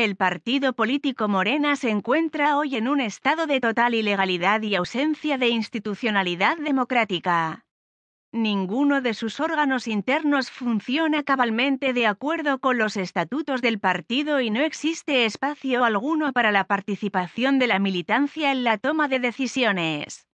El partido político Morena se encuentra hoy en un estado de total ilegalidad y ausencia de institucionalidad democrática. Ninguno de sus órganos internos funciona cabalmente de acuerdo con los estatutos del partido y no existe espacio alguno para la participación de la militancia en la toma de decisiones.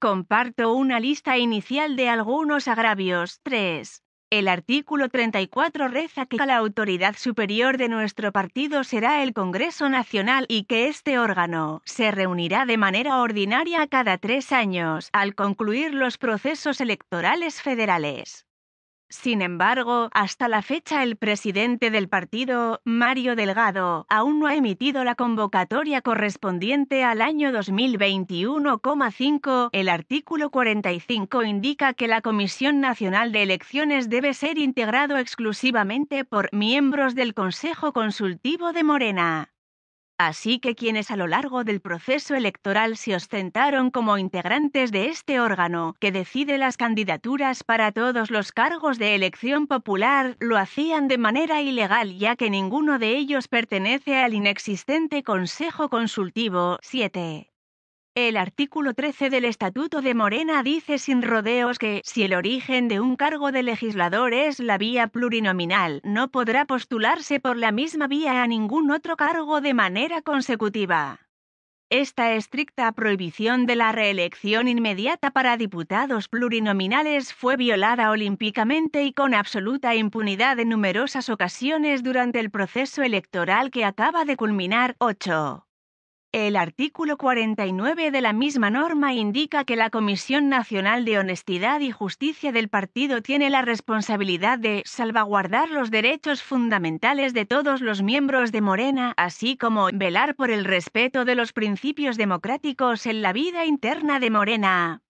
Comparto una lista inicial de algunos agravios. 3. El artículo 34 reza que la autoridad superior de nuestro partido será el Congreso Nacional y que este órgano se reunirá de manera ordinaria cada tres años al concluir los procesos electorales federales. Sin embargo, hasta la fecha el presidente del partido, Mario Delgado, aún no ha emitido la convocatoria correspondiente al año 2021,5. El artículo 45 indica que la Comisión Nacional de Elecciones debe ser integrado exclusivamente por miembros del Consejo Consultivo de Morena. Así que quienes a lo largo del proceso electoral se ostentaron como integrantes de este órgano, que decide las candidaturas para todos los cargos de elección popular, lo hacían de manera ilegal ya que ninguno de ellos pertenece al inexistente Consejo Consultivo 7. El artículo 13 del Estatuto de Morena dice sin rodeos que, si el origen de un cargo de legislador es la vía plurinominal, no podrá postularse por la misma vía a ningún otro cargo de manera consecutiva. Esta estricta prohibición de la reelección inmediata para diputados plurinominales fue violada olímpicamente y con absoluta impunidad en numerosas ocasiones durante el proceso electoral que acaba de culminar. 8. El artículo 49 de la misma norma indica que la Comisión Nacional de Honestidad y Justicia del partido tiene la responsabilidad de salvaguardar los derechos fundamentales de todos los miembros de Morena, así como velar por el respeto de los principios democráticos en la vida interna de Morena.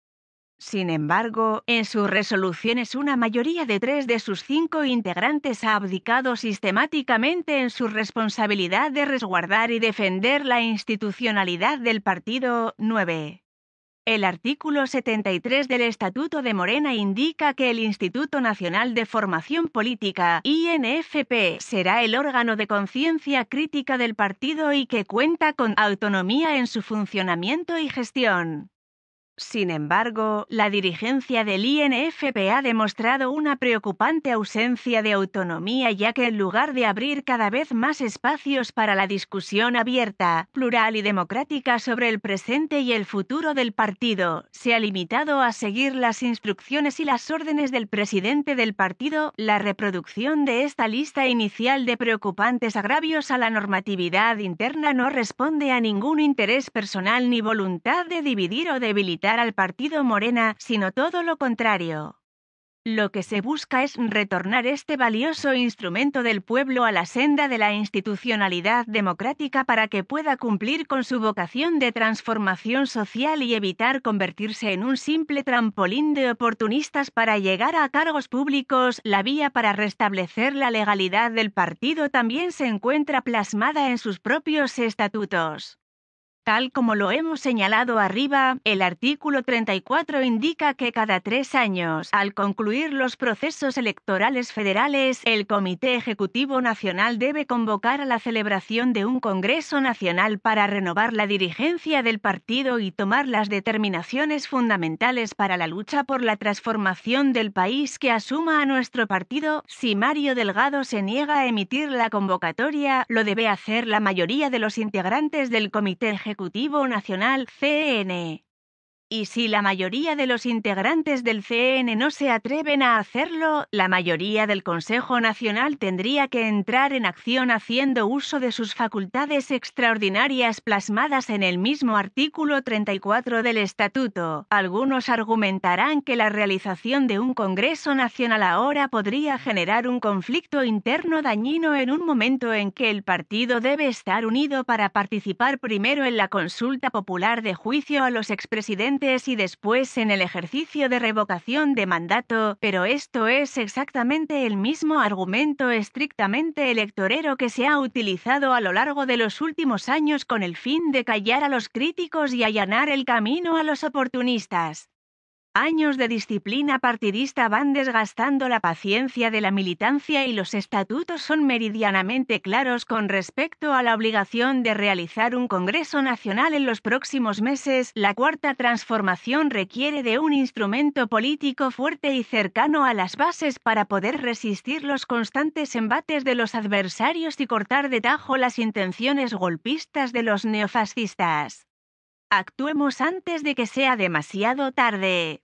Sin embargo, en sus resoluciones una mayoría de tres de sus cinco integrantes ha abdicado sistemáticamente en su responsabilidad de resguardar y defender la institucionalidad del partido 9. El artículo 73 del Estatuto de Morena indica que el Instituto Nacional de Formación Política, INFP, será el órgano de conciencia crítica del partido y que cuenta con autonomía en su funcionamiento y gestión. Sin embargo, la dirigencia del INFP ha demostrado una preocupante ausencia de autonomía ya que en lugar de abrir cada vez más espacios para la discusión abierta, plural y democrática sobre el presente y el futuro del partido, se ha limitado a seguir las instrucciones y las órdenes del presidente del partido, la reproducción de esta lista inicial de preocupantes agravios a la normatividad interna no responde a ningún interés personal ni voluntad de dividir o debilitar al partido Morena, sino todo lo contrario. Lo que se busca es retornar este valioso instrumento del pueblo a la senda de la institucionalidad democrática para que pueda cumplir con su vocación de transformación social y evitar convertirse en un simple trampolín de oportunistas para llegar a cargos públicos. La vía para restablecer la legalidad del partido también se encuentra plasmada en sus propios estatutos. Tal como lo hemos señalado arriba, el artículo 34 indica que cada tres años, al concluir los procesos electorales federales, el Comité Ejecutivo Nacional debe convocar a la celebración de un Congreso Nacional para renovar la dirigencia del partido y tomar las determinaciones fundamentales para la lucha por la transformación del país que asuma a nuestro partido. Si Mario Delgado se niega a emitir la convocatoria, lo debe hacer la mayoría de los integrantes del Comité Ejecutivo Ejecutivo Nacional CN. E. Y si la mayoría de los integrantes del CN no se atreven a hacerlo, la mayoría del Consejo Nacional tendría que entrar en acción haciendo uso de sus facultades extraordinarias plasmadas en el mismo artículo 34 del Estatuto. Algunos argumentarán que la realización de un Congreso Nacional ahora podría generar un conflicto interno dañino en un momento en que el partido debe estar unido para participar primero en la consulta popular de juicio a los expresidentes y después en el ejercicio de revocación de mandato, pero esto es exactamente el mismo argumento estrictamente electorero que se ha utilizado a lo largo de los últimos años con el fin de callar a los críticos y allanar el camino a los oportunistas. Años de disciplina partidista van desgastando la paciencia de la militancia y los estatutos son meridianamente claros con respecto a la obligación de realizar un Congreso Nacional en los próximos meses. La cuarta transformación requiere de un instrumento político fuerte y cercano a las bases para poder resistir los constantes embates de los adversarios y cortar de tajo las intenciones golpistas de los neofascistas. Actuemos antes de que sea demasiado tarde.